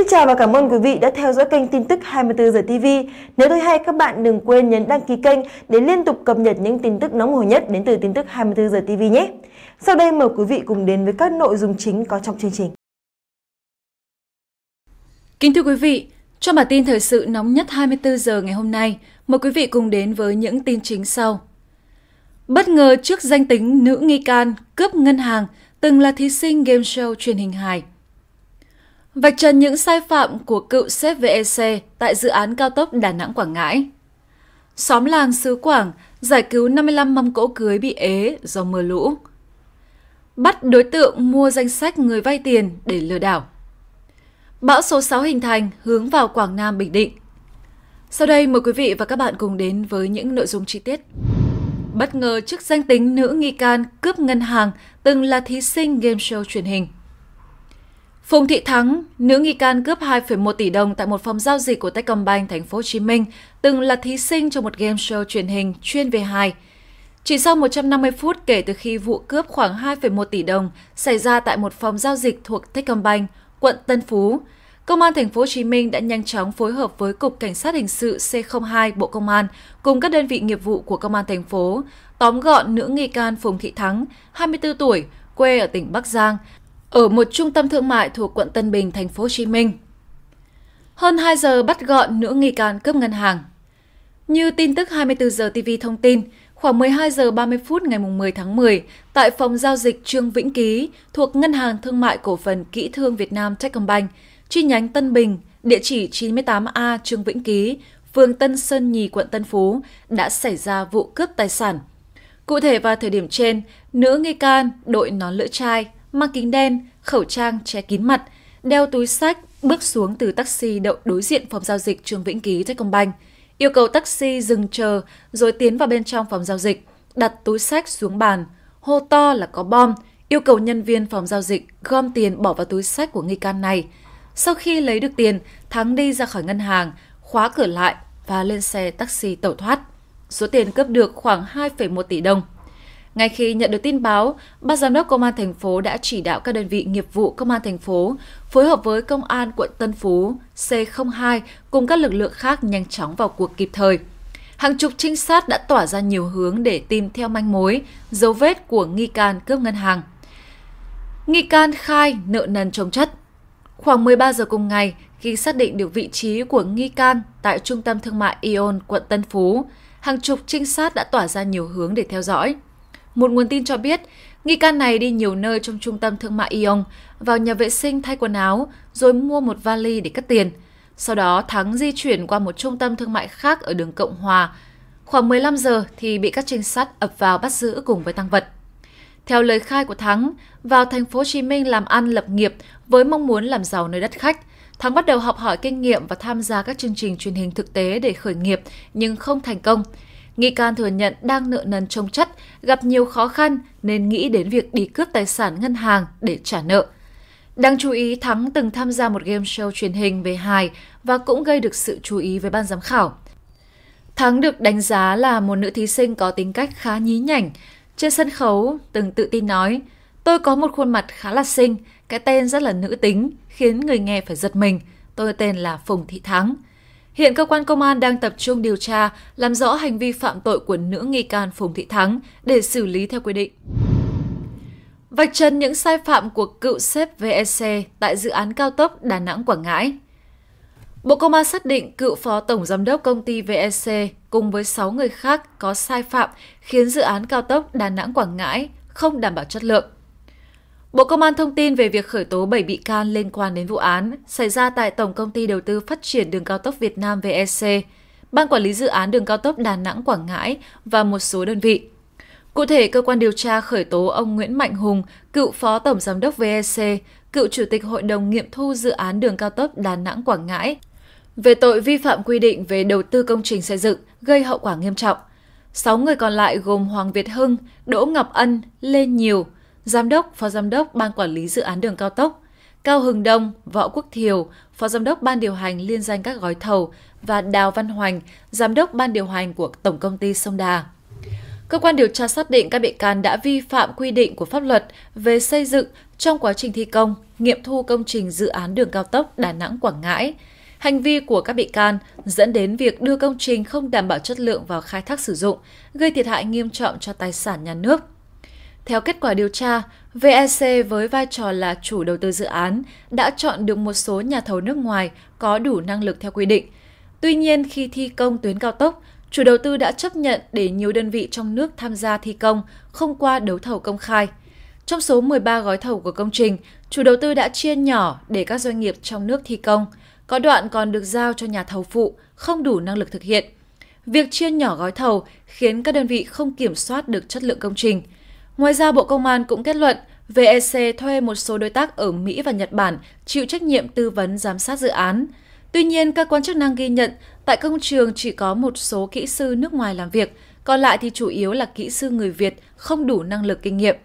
Xin chào và cảm ơn quý vị đã theo dõi kênh tin tức 24 giờ TV. Nếu thấy hay các bạn đừng quên nhấn đăng ký kênh để liên tục cập nhật những tin tức nóng hổi nhất đến từ tin tức 24 giờ TV nhé. Sau đây mời quý vị cùng đến với các nội dung chính có trong chương trình. Kính thưa quý vị, trong bản tin thời sự nóng nhất 24 giờ ngày hôm nay, mời quý vị cùng đến với những tin chính sau. Bất ngờ trước danh tính nữ nghi can cướp ngân hàng từng là thí sinh game show truyền hình hài – Vạch trần những sai phạm của cựu sếp VEC tại dự án cao tốc Đà Nẵng Quảng Ngãi. Xóm làng xứ Quảng giải cứu 55 mâm cỗ cưới bị ế do mưa lũ. Bắt đối tượng mua danh sách người vay tiền để lừa đảo. Bão số 6 hình thành hướng vào Quảng Nam Bình Định. Sau đây mời quý vị và các bạn cùng đến với những nội dung chi tiết. Bất ngờ trước danh tính nữ nghi can cướp ngân hàng từng là thí sinh game show truyền hình – Phùng Thị Thắng, nữ nghi can cướp 2,1 tỷ đồng tại một phòng giao dịch của Techcombank thành phố Hồ Chí Minh, từng là thí sinh trong một game show truyền hình chuyên về hài. Chỉ sau 150 phút kể từ khi vụ cướp khoảng 2,1 tỷ đồng xảy ra tại một phòng giao dịch thuộc Techcombank, quận Tân Phú, Công an thành phố Hồ Chí Minh đã nhanh chóng phối hợp với Cục Cảnh sát hình sự C02 Bộ Công an cùng các đơn vị nghiệp vụ của Công an thành phố tóm gọn nữ nghi can Phùng Thị Thắng, 24 tuổi, quê ở tỉnh Bắc Giang, ở một trung tâm thương mại thuộc quận Tân Bình, thành phố Hồ Chí Minh. Hơn 2 giờ bắt gọn nữ nghi can cướp ngân hàng. Như tin tức 24 giờ TV thông tin, khoảng 12 giờ 30 phút ngày 10 tháng 10, tại phòng giao dịch Trương Vĩnh Ký thuộc Ngân hàng Thương mại Cổ phần Kỹ thương Việt Nam Techcombank, chi nhánh Tân Bình, địa chỉ 98A Trương Vĩnh Ký, phường Tân Sơn Nhì, quận Tân Phú, đã xảy ra vụ cướp tài sản. Cụ thể vào thời điểm trên, nữ nghi can đội nón lưỡi chai, mang kính đen, khẩu trang che kín mặt, đeo túi sách, bước xuống từ taxi đậu đối diện phòng giao dịch Trường Vĩnh Ký Techcombank, yêu cầu taxi dừng chờ rồi tiến vào bên trong phòng giao dịch, đặt túi sách xuống bàn, hô to là có bom, yêu cầu nhân viên phòng giao dịch gom tiền bỏ vào túi sách của nghi can này. Sau khi lấy được tiền, Thắng đi ra khỏi ngân hàng, khóa cửa lại và lên xe taxi tẩu thoát. Số tiền cướp được khoảng 2,1 tỷ đồng. Ngay khi nhận được tin báo, Ban Giám đốc Công an thành phố đã chỉ đạo các đơn vị nghiệp vụ Công an thành phố phối hợp với Công an quận Tân Phú, C02 cùng các lực lượng khác nhanh chóng vào cuộc kịp thời. Hàng chục trinh sát đã tỏa ra nhiều hướng để tìm theo manh mối, dấu vết của nghi can cướp ngân hàng. Nghi can khai nợ nần trồng chất. Khoảng 13 giờ cùng ngày, khi xác định được vị trí của nghi can tại trung tâm thương mại Ion, e quận Tân Phú, hàng chục trinh sát đã tỏa ra nhiều hướng để theo dõi. Một nguồn tin cho biết, nghi can này đi nhiều nơi trong trung tâm thương mại Ion, vào nhà vệ sinh thay quần áo, rồi mua một vali để cất tiền. Sau đó, Thắng di chuyển qua một trung tâm thương mại khác ở đường Cộng Hòa. Khoảng 15 giờ thì bị các trinh sát ập vào bắt giữ cùng với tăng vật. Theo lời khai của Thắng, vào thành phố Hồ Chí Minh làm ăn lập nghiệp với mong muốn làm giàu nơi đất khách. Thắng bắt đầu học hỏi kinh nghiệm và tham gia các chương trình truyền hình thực tế để khởi nghiệp nhưng không thành công. Nghi can thừa nhận đang nợ nần trông chất, gặp nhiều khó khăn nên nghĩ đến việc đi cướp tài sản ngân hàng để trả nợ. Đáng chú ý, Thắng từng tham gia một game show truyền hình về hài và cũng gây được sự chú ý với ban giám khảo. Thắng được đánh giá là một nữ thí sinh có tính cách khá nhí nhảnh. Trên sân khấu, từng tự tin nói, tôi có một khuôn mặt khá là xinh, cái tên rất là nữ tính, khiến người nghe phải giật mình. Tôi tên là Phùng Thị Thắng. Hiện cơ quan công an đang tập trung điều tra, làm rõ hành vi phạm tội của nữ nghi can Phùng Thị Thắng để xử lý theo quy định. Vạch trần những sai phạm của cựu sếp VEC tại dự án cao tốc Đà Nẵng-Quảng Ngãi Bộ Công an xác định cựu phó tổng giám đốc công ty VEC cùng với 6 người khác có sai phạm khiến dự án cao tốc Đà Nẵng-Quảng Ngãi không đảm bảo chất lượng. Bộ Công an thông tin về việc khởi tố 7 bị can liên quan đến vụ án xảy ra tại Tổng Công ty Đầu tư Phát triển Đường Cao tốc Việt Nam VEC, Ban Quản lý Dự án Đường Cao tốc Đà Nẵng – Quảng Ngãi và một số đơn vị. Cụ thể, cơ quan điều tra khởi tố ông Nguyễn Mạnh Hùng, cựu Phó Tổng Giám đốc VEC, cựu Chủ tịch Hội đồng nghiệm thu dự án đường cao tốc Đà Nẵng – Quảng Ngãi về tội vi phạm quy định về đầu tư công trình xây dựng gây hậu quả nghiêm trọng. Sáu người còn lại gồm Hoàng Việt Hưng, Đỗ Ngọc Ân, Lê Nhiều – Giám đốc, Phó Giám đốc Ban Quản lý Dự án Đường Cao Tốc, Cao Hưng Đông, Võ Quốc Thiều, Phó Giám đốc Ban điều hành liên danh các gói thầu và Đào Văn Hoành, Giám đốc Ban điều hành của Tổng Công ty Sông Đà. Cơ quan điều tra xác định các bị can đã vi phạm quy định của pháp luật về xây dựng trong quá trình thi công, nghiệm thu công trình dự án đường cao tốc Đà Nẵng-Quảng Ngãi. Hành vi của các bị can dẫn đến việc đưa công trình không đảm bảo chất lượng vào khai thác sử dụng, gây thiệt hại nghiêm trọng cho tài sản nhà nước – theo kết quả điều tra, VEC với vai trò là chủ đầu tư dự án đã chọn được một số nhà thầu nước ngoài có đủ năng lực theo quy định. Tuy nhiên, khi thi công tuyến cao tốc, chủ đầu tư đã chấp nhận để nhiều đơn vị trong nước tham gia thi công không qua đấu thầu công khai. Trong số 13 gói thầu của công trình, chủ đầu tư đã chia nhỏ để các doanh nghiệp trong nước thi công. Có đoạn còn được giao cho nhà thầu phụ, không đủ năng lực thực hiện. Việc chia nhỏ gói thầu khiến các đơn vị không kiểm soát được chất lượng công trình – Ngoài ra, Bộ Công an cũng kết luận VEC thuê một số đối tác ở Mỹ và Nhật Bản chịu trách nhiệm tư vấn giám sát dự án. Tuy nhiên, cơ quan chức năng ghi nhận tại công trường chỉ có một số kỹ sư nước ngoài làm việc, còn lại thì chủ yếu là kỹ sư người Việt không đủ năng lực kinh nghiệm.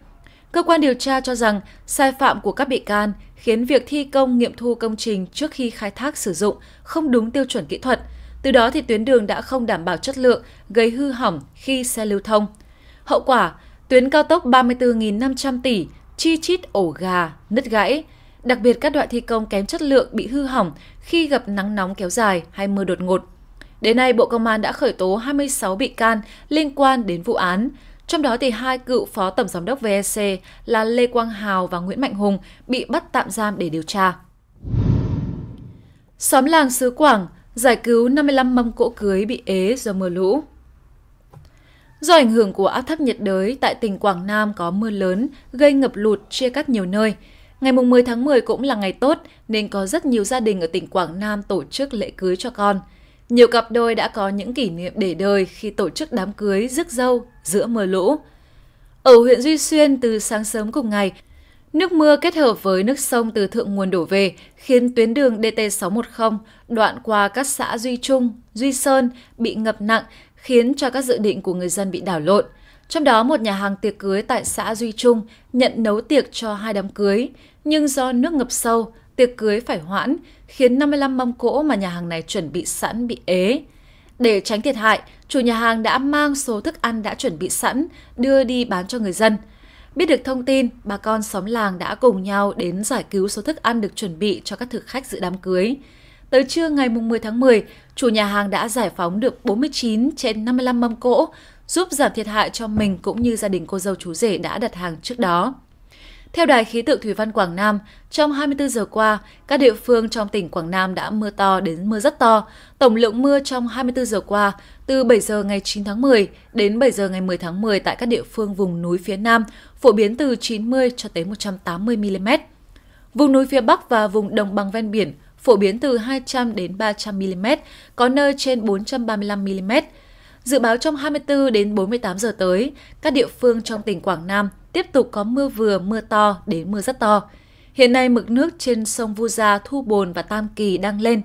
Cơ quan điều tra cho rằng sai phạm của các bị can khiến việc thi công nghiệm thu công trình trước khi khai thác sử dụng không đúng tiêu chuẩn kỹ thuật. Từ đó thì tuyến đường đã không đảm bảo chất lượng, gây hư hỏng khi xe lưu thông. Hậu quả, Tuyến cao tốc 34.500 tỷ, chi chít ổ gà, nứt gãy. Đặc biệt các đoạn thi công kém chất lượng bị hư hỏng khi gặp nắng nóng kéo dài hay mưa đột ngột. Đến nay, Bộ Công an đã khởi tố 26 bị can liên quan đến vụ án. Trong đó thì hai cựu phó tổng giám đốc VEC là Lê Quang Hào và Nguyễn Mạnh Hùng bị bắt tạm giam để điều tra. Xóm làng xứ Quảng giải cứu 55 mâm cỗ cưới bị ế do mưa lũ. Do ảnh hưởng của áp thấp nhiệt đới, tại tỉnh Quảng Nam có mưa lớn, gây ngập lụt, chia cắt nhiều nơi. Ngày 10 tháng 10 cũng là ngày tốt, nên có rất nhiều gia đình ở tỉnh Quảng Nam tổ chức lễ cưới cho con. Nhiều cặp đôi đã có những kỷ niệm để đời khi tổ chức đám cưới rước dâu giữa mưa lũ. Ở huyện Duy Xuyên từ sáng sớm cùng ngày, nước mưa kết hợp với nước sông từ thượng nguồn đổ về khiến tuyến đường DT610 đoạn qua các xã Duy Trung, Duy Sơn bị ngập nặng khiến cho các dự định của người dân bị đảo lộn. Trong đó, một nhà hàng tiệc cưới tại xã Duy Trung nhận nấu tiệc cho hai đám cưới, nhưng do nước ngập sâu, tiệc cưới phải hoãn, khiến 55 mâm cỗ mà nhà hàng này chuẩn bị sẵn bị ế. Để tránh thiệt hại, chủ nhà hàng đã mang số thức ăn đã chuẩn bị sẵn đưa đi bán cho người dân. Biết được thông tin, bà con xóm làng đã cùng nhau đến giải cứu số thức ăn được chuẩn bị cho các thực khách dự đám cưới. Tới trưa ngày 10 tháng 10, chủ nhà hàng đã giải phóng được 49 trên 55 mâm cỗ, giúp giảm thiệt hại cho mình cũng như gia đình cô dâu chú rể đã đặt hàng trước đó. Theo Đài khí tượng Thủy văn Quảng Nam, trong 24 giờ qua, các địa phương trong tỉnh Quảng Nam đã mưa to đến mưa rất to. Tổng lượng mưa trong 24 giờ qua từ 7 giờ ngày 9 tháng 10 đến 7 giờ ngày 10 tháng 10 tại các địa phương vùng núi phía Nam phổ biến từ 90 cho tới 180 mm. Vùng núi phía Bắc và vùng đồng bằng ven biển phổ biến từ 200 đến 300 mm, có nơi trên 435 mm. Dự báo trong 24 đến 48 giờ tới, các địa phương trong tỉnh Quảng Nam tiếp tục có mưa vừa, mưa to đến mưa rất to. Hiện nay mực nước trên sông Vu Gia, Thu Bồn và Tam Kỳ đang lên.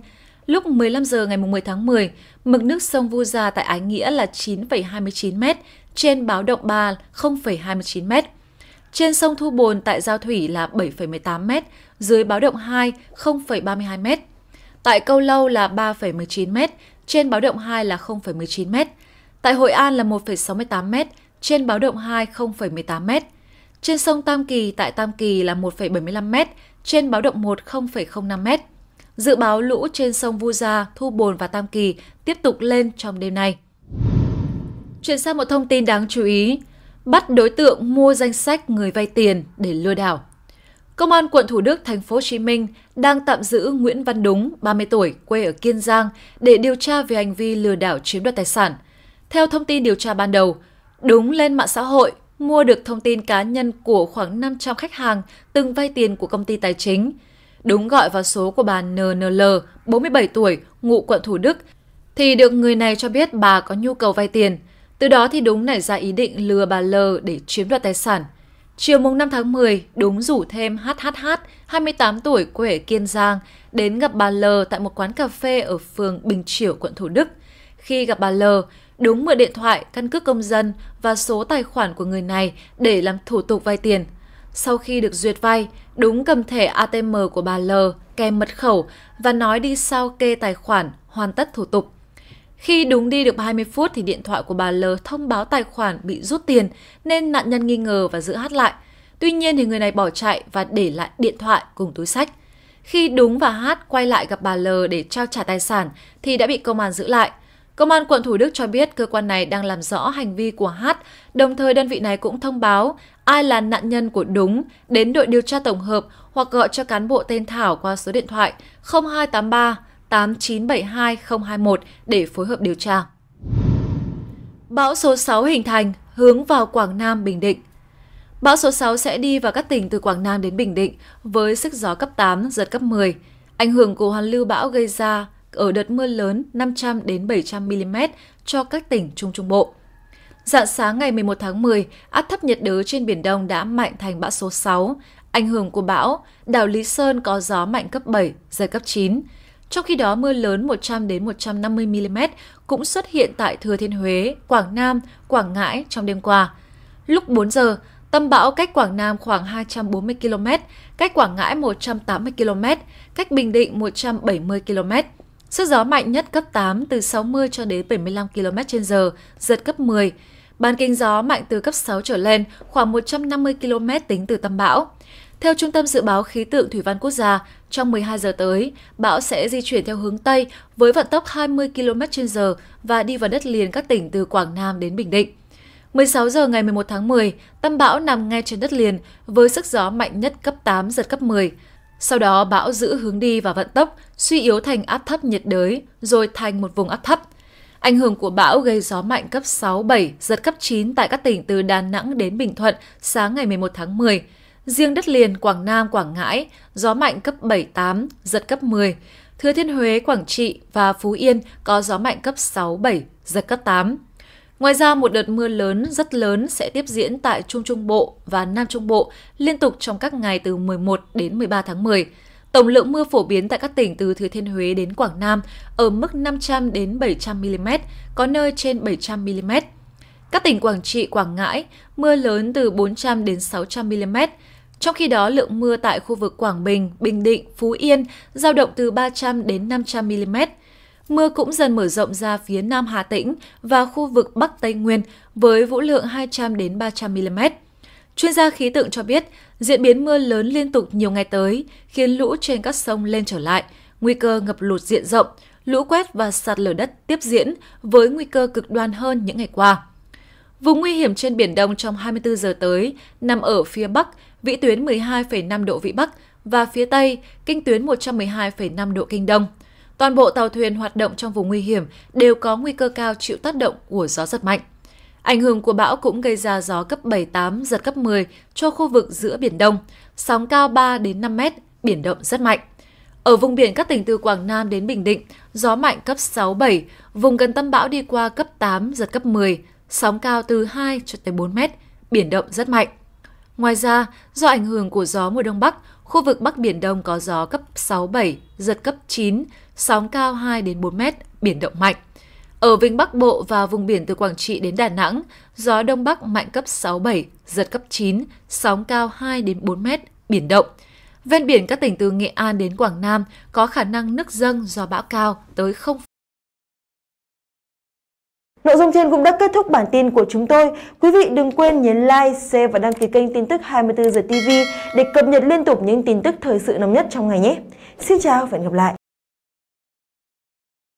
Lúc 15 giờ ngày 10 tháng 10, mực nước sông Vu Gia tại Ái Nghĩa là 9,29 m, trên báo động 3 0,29 m. Trên sông Thu Bồn tại Giao Thủy là 7,18 m, dưới báo động 2 0,32 m. Tại Câu Lâu là 3,19 m, trên báo động 2 là 0,19 m. Tại Hội An là 1,68 m, trên báo động 2 0,18 m. Trên sông Tam Kỳ tại Tam Kỳ là 1,75 m, trên báo động 1 0,05 m. Dự báo lũ trên sông Vu Gia, Thu Bồn và Tam Kỳ tiếp tục lên trong đêm nay. Chuyển sang một thông tin đáng chú ý. Bắt đối tượng mua danh sách người vay tiền để lừa đảo. Công an quận Thủ Đức, thành phố Hồ Chí Minh đang tạm giữ Nguyễn Văn Đúng, 30 tuổi, quê ở Kiên Giang để điều tra về hành vi lừa đảo chiếm đoạt tài sản. Theo thông tin điều tra ban đầu, Đúng lên mạng xã hội mua được thông tin cá nhân của khoảng 500 khách hàng từng vay tiền của công ty tài chính. Đúng gọi vào số của bà NNL, 47 tuổi, ngụ quận Thủ Đức, thì được người này cho biết bà có nhu cầu vay tiền. Từ đó thì Đúng nảy ra ý định lừa bà L để chiếm đoạt tài sản – Chiều mùng 5 tháng 10, đúng rủ thêm HHH, 28 tuổi quê Kiên Giang, đến gặp bà L tại một quán cà phê ở phường Bình Triểu, quận Thủ Đức. Khi gặp bà L, đúng mượn điện thoại, căn cước công dân và số tài khoản của người này để làm thủ tục vay tiền. Sau khi được duyệt vay, đúng cầm thẻ ATM của bà L, kèm mật khẩu và nói đi sao kê tài khoản, hoàn tất thủ tục. Khi đúng đi được 20 phút thì điện thoại của bà L thông báo tài khoản bị rút tiền nên nạn nhân nghi ngờ và giữ hát lại. Tuy nhiên thì người này bỏ chạy và để lại điện thoại cùng túi sách. Khi đúng và hát quay lại gặp bà L để trao trả tài sản thì đã bị công an giữ lại. Công an quận Thủ Đức cho biết cơ quan này đang làm rõ hành vi của Hát, đồng thời đơn vị này cũng thông báo ai là nạn nhân của đúng đến đội điều tra tổng hợp hoặc gọi cho cán bộ tên Thảo qua số điện thoại 0283 8972021 để phối hợp điều tra. Bão số 6 hình thành, hướng vào Quảng Nam, Bình Định. Bão số 6 sẽ đi vào các tỉnh từ Quảng Nam đến Bình Định với sức gió cấp 8, giật cấp 10. Ảnh hưởng của hoàn lưu bão gây ra ở đợt mưa lớn 500 đến 700 mm cho các tỉnh Trung Trung Bộ. Dạng sáng ngày 11 tháng 10, áp thấp nhiệt đới trên Biển Đông đã mạnh thành bão số 6. Ảnh hưởng của bão, đảo Lý Sơn có gió mạnh cấp 7, giật cấp 9. Trong khi đó, mưa lớn 100 đến 150 mm cũng xuất hiện tại Thừa Thiên Huế, Quảng Nam, Quảng Ngãi trong đêm qua. Lúc 4 giờ, tâm bão cách Quảng Nam khoảng 240 km, cách Quảng Ngãi 180 km, cách Bình Định 170 km. Sức gió mạnh nhất cấp 8 từ 60 cho đến 75 km h giật cấp 10. Bán kính gió mạnh từ cấp 6 trở lên, khoảng 150 km tính từ tâm bão. Theo Trung tâm Dự báo Khí tượng Thủy văn Quốc gia, trong 12 giờ tới, bão sẽ di chuyển theo hướng Tây với vận tốc 20 km h và đi vào đất liền các tỉnh từ Quảng Nam đến Bình Định. 16 giờ ngày 11 tháng 10, tâm bão nằm ngay trên đất liền với sức gió mạnh nhất cấp 8, giật cấp 10. Sau đó bão giữ hướng đi và vận tốc, suy yếu thành áp thấp nhiệt đới, rồi thành một vùng áp thấp. Ảnh hưởng của bão gây gió mạnh cấp 6, 7, giật cấp 9 tại các tỉnh từ Đà Nẵng đến Bình Thuận sáng ngày 11 tháng 10. Riêng đất liền Quảng Nam, Quảng Ngãi, gió mạnh cấp 7-8, giật cấp 10. Thừa Thiên Huế, Quảng Trị và Phú Yên có gió mạnh cấp 6-7, giật cấp 8. Ngoài ra, một đợt mưa lớn rất lớn sẽ tiếp diễn tại Trung Trung Bộ và Nam Trung Bộ liên tục trong các ngày từ 11 đến 13 tháng 10. Tổng lượng mưa phổ biến tại các tỉnh từ Thừa Thiên Huế đến Quảng Nam ở mức 500 đến 700 mm, có nơi trên 700 mm. Các tỉnh Quảng Trị, Quảng Ngãi, mưa lớn từ 400 đến 600 mm, trong khi đó, lượng mưa tại khu vực Quảng Bình, Bình Định, Phú Yên giao động từ 300 đến 500 mm. Mưa cũng dần mở rộng ra phía Nam Hà Tĩnh và khu vực Bắc Tây Nguyên với vũ lượng 200 đến 300 mm. Chuyên gia khí tượng cho biết, diễn biến mưa lớn liên tục nhiều ngày tới khiến lũ trên các sông lên trở lại, nguy cơ ngập lụt diện rộng, lũ quét và sạt lở đất tiếp diễn với nguy cơ cực đoan hơn những ngày qua. Vùng nguy hiểm trên Biển Đông trong 24 giờ tới nằm ở phía Bắc, vĩ tuyến 12,5 độ Vĩ Bắc và phía Tây, kinh tuyến 112,5 độ Kinh Đông. Toàn bộ tàu thuyền hoạt động trong vùng nguy hiểm đều có nguy cơ cao chịu tác động của gió giật mạnh. Ảnh hưởng của bão cũng gây ra gió cấp 7-8, giật cấp 10 cho khu vực giữa Biển Đông, sóng cao 3 đến 5 mét, biển động rất mạnh. Ở vùng biển các tỉnh từ Quảng Nam đến Bình Định, gió mạnh cấp 6-7, vùng gần tâm bão đi qua cấp 8, giật cấp 10, sóng cao từ 2 cho tới 4 mét, biển động rất mạnh. Ngoài ra, do ảnh hưởng của gió mùa đông bắc, khu vực Bắc Biển Đông có gió cấp 6-7, giật cấp 9, sóng cao 2 đến 4 mét, biển động mạnh. Ở Vịnh Bắc Bộ và vùng biển từ Quảng Trị đến Đà Nẵng, gió Đông Bắc mạnh cấp 6-7, giật cấp 9, sóng cao 2 đến 4 mét, biển động. Ven biển các tỉnh từ Nghệ An đến Quảng Nam có khả năng nước dâng do bão cao tới Nội dung trên cũng đã kết thúc bản tin của chúng tôi. Quý vị đừng quên nhấn like, share và đăng ký kênh tin tức 24 giờ TV để cập nhật liên tục những tin tức thời sự nóng nhất trong ngày nhé. Xin chào và hẹn gặp lại.